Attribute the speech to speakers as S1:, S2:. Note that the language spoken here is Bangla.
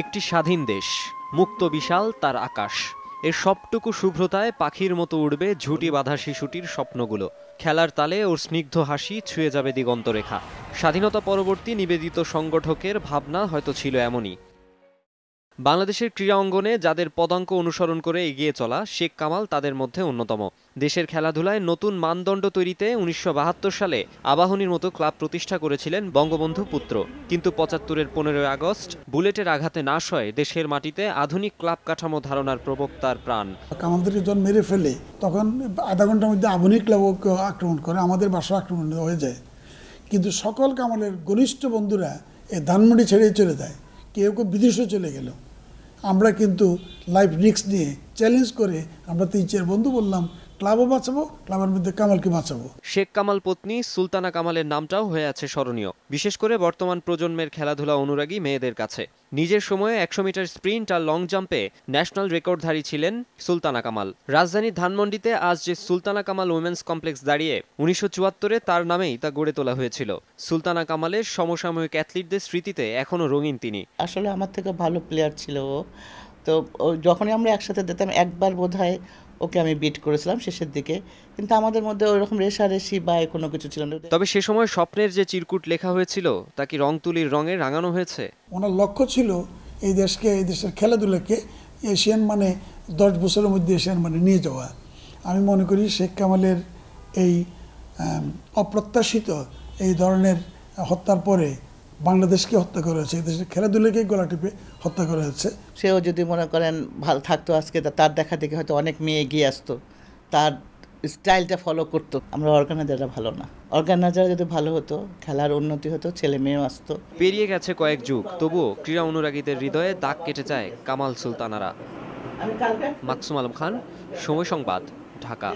S1: একটি স্বাধীন দেশ মুক্ত বিশাল তার আকাশ এর সবটুকু শুভ্রতায় পাখির মতো উড়বে ঝুটি বাঁধা শিশুটির স্বপ্নগুলো খেলার তালে ওর স্নিগ্ধ হাসি ছুঁয়ে যাবে দিগন্তরেখা স্বাধীনতা পরবর্তী নিবেদিত সংগঠকের ভাবনা হয়তো ছিল এমনই বাংলাদেশের ক্রীড়া অঙ্গনে যাদের পদাঙ্ক অনুসরণ করে এগিয়ে চলা শেখ কামাল তাদের মধ্যে অন্যতম দেশের খেলাধুলায় নতুন মানদণ্ড তৈরিতে উনিশশো সালে আবাহনীর মতো ক্লাব প্রতিষ্ঠা করেছিলেন বঙ্গবন্ধু পুত্র কিন্তু পঁচাত্তরের পনেরোই আগস্ট বুলেটের আঘাতে নাশ হয় দেশের মাটিতে আধুনিক ক্লাব কাঠামো ধারণার প্রবক্তার প্রাণ
S2: কামালদেরকে যখন মেরে ফেলে তখন আধা ঘন্টার মধ্যে আধুনিক ক্লাব আক্রমণ করে আমাদের বাসা আক্রমণ হয়ে যায় কিন্তু সকল কামালের ঘনিষ্ঠ বন্ধুরা এই ধানমুটি ছেড়ে চলে যায় কেউ কেউ বিদেশে চলে গেল আমরা কিন্তু লাইফ রিক্স নিয়ে চ্যালেঞ্জ করে আমরা তিন চার বন্ধু বললাম ক্লাবও বাঁচাবো ক্লাবের মধ্যে কামালকে বাঁচাবো
S1: শেখ কামাল পত্নী সুলতানা কামালের নামটাও হয়ে আছে স্মরণীয় বিশেষ করে বর্তমান প্রজন্মের খেলাধুলা অনুরাগী মেয়েদের কাছে নিজের সময়ে একশো মিটার স্প্রিন্ট আর লং জাম্পে ন্যাশনাল রেকর্ডধারী ছিলেন সুলতানা কামাল রাজধানীর ধানমন্ডিতে আজ যে সুলতানা কামাল উইমেন্স কমপ্লেক্স দাঁড়িয়ে উনিশশো চুয়াত্তরে তার নামেই তা গড়ে তোলা হয়েছিল সুলতানা কামালের সমসাময়িক অ্যাথলিটদের স্মৃতিতে এখনও রঙিন তিনি
S3: আসলে আমার থেকে ভালো প্লেয়ার ছিল ও তো যখনই আমরা একসাথে দিতাম একবার বোধ হয় ওকে আমি বিট করেছিলাম শেষের দিকে কিন্তু আমাদের মধ্যে ওইরকম রেশারেশি বা কোনো কিছু ছিল না
S1: তবে সে সময় স্বপ্নের যে চিরকুট লেখা হয়েছিল তা কি রং তুলির রঙে রাঙানো হয়েছে
S2: ওনার লক্ষ্য ছিল এই দেশকে এই দেশের খেলাধুলাকে এশিয়ান মানে দশ বছরের মধ্যে এশিয়ান মানে নিয়ে যাওয়া আমি মনে করি শেখ কামালের এই অপ্রত্যাশিত এই ধরনের হত্যার পরে বাংলাদেশকে হত্যা করা হয়েছে দেশের খেলাধুলাকে গলা টিপে হত্যা করা হয়েছে
S3: সেও যদি মনে করেন ভালো থাকতো আজকে তার দেখা দেখে হয়তো অনেক মেয়ে এগিয়ে আসতো তার স্টাইলটা ফলো করতো আমরা অর্গানাইজাররা ভালো না অর্গানাইজার যদি ভালো হতো খেলার উন্নতি হতো ছেলে মেয়েও আসতো
S1: পেরিয়ে গেছে কয়েক যুগ তবুও ক্রীড়া অনুরাগীদের হৃদয়ে দাগ কেটে যায় কামাল সুলতানারা মাকসুম আলম খান সময় সংবাদ ঢাকা